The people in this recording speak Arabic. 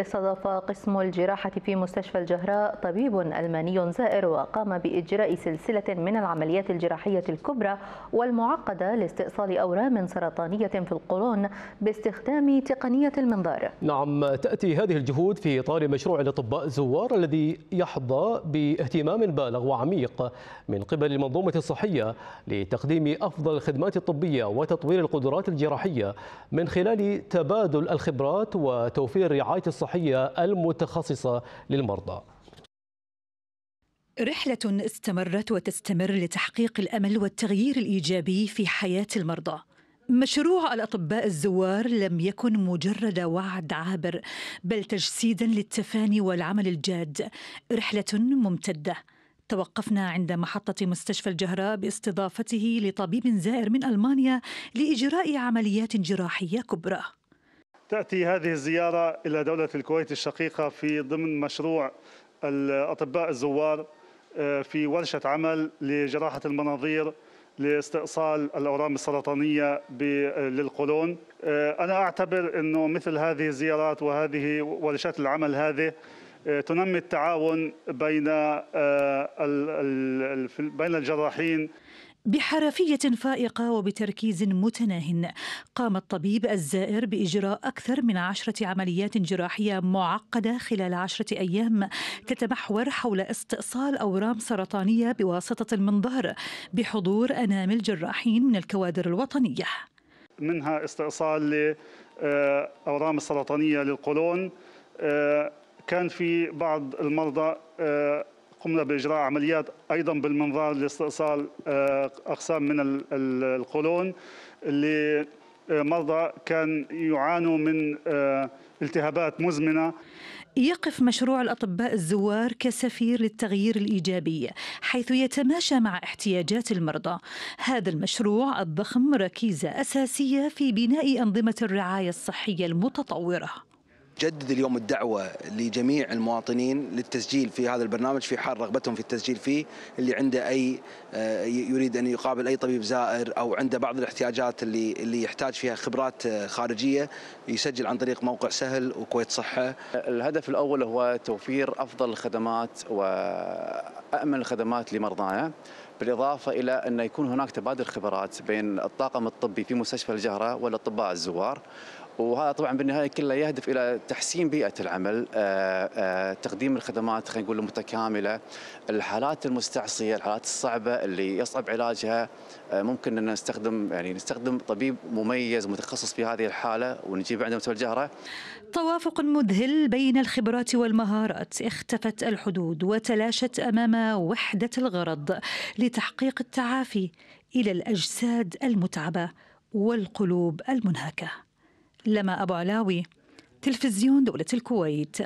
استضاف قسم الجراحة في مستشفى الجهراء طبيب ألماني زائر وقام بإجراء سلسلة من العمليات الجراحية الكبرى والمعقدة لاستئصال أورام سرطانية في القولون باستخدام تقنية المنظار نعم تأتي هذه الجهود في إطار مشروع الأطباء الزوار الذي يحظى باهتمام بالغ وعميق من قبل المنظومة الصحية لتقديم أفضل الخدمات الطبية وتطوير القدرات الجراحية من خلال تبادل الخبرات وتوفير رعاية الصحة الصحية المتخصصة للمرضى رحلة استمرت وتستمر لتحقيق الأمل والتغيير الإيجابي في حياة المرضى مشروع الأطباء الزوار لم يكن مجرد وعد عابر بل تجسيدا للتفاني والعمل الجاد رحلة ممتدة توقفنا عند محطة مستشفى الجهراء باستضافته لطبيب زائر من ألمانيا لإجراء عمليات جراحية كبرى تأتي هذه الزيارة إلى دولة الكويت الشقيقة في ضمن مشروع الأطباء الزوار آه، في ورشة عمل لجراحة المناظير لاستئصال الأورام السرطانية للقولون آه، أنا أعتبر أنه مثل هذه الزيارات وهذه ورشات العمل هذه آه، تنمي التعاون بين بين الجراحين بحرفية فائقة وبتركيز متناه قام الطبيب الزائر بإجراء أكثر من عشرة عمليات جراحية معقدة خلال عشرة أيام تتمحور حول استئصال أورام سرطانية بواسطة المنظار بحضور أنامل جراحين من الكوادر الوطنية منها استئصال آه، أورام السرطانية للقولون آه، كان في بعض المرضى آه، قمنا باجراء عمليات ايضا بالمنظار لاستئصال آه، اقسام من القولون اللي آه، مرضى كان يعانوا من آه، التهابات مزمنه يقف مشروع الأطباء الزوار كسفير للتغيير الإيجابي حيث يتماشى مع احتياجات المرضى هذا المشروع الضخم ركيزة أساسية في بناء أنظمة الرعاية الصحية المتطورة جدد اليوم الدعوة لجميع المواطنين للتسجيل في هذا البرنامج في حال رغبتهم في التسجيل فيه اللي عنده أي آه، يريد أن يقابل أي طبيب زائر أو عنده بعض الاحتياجات اللي اللي يحتاج فيها خبرات آه، خارجية يسجل عن طريق موقع سهل وكويت صحة الهدف الأول هو توفير أفضل الخدمات وامن الخدمات لمرضانا بالإضافة إلى أن يكون هناك تبادل خبرات بين الطاقم الطبي في مستشفى الجهرة والأطباء الزوار وهذا طبعا بالنهايه كله يهدف الى تحسين بيئه العمل آه، آه، تقديم الخدمات خلينا نقول متكامله الحالات المستعصيه الحالات الصعبه اللي يصعب علاجها آه، ممكن ان نستخدم يعني نستخدم طبيب مميز متخصص في هذه الحاله ونجيب عنده مستوى الجهره توافق مذهل بين الخبرات والمهارات اختفت الحدود وتلاشت امام وحده الغرض لتحقيق التعافي الى الاجساد المتعبه والقلوب المنهكه لما أبو علاوي تلفزيون دولة الكويت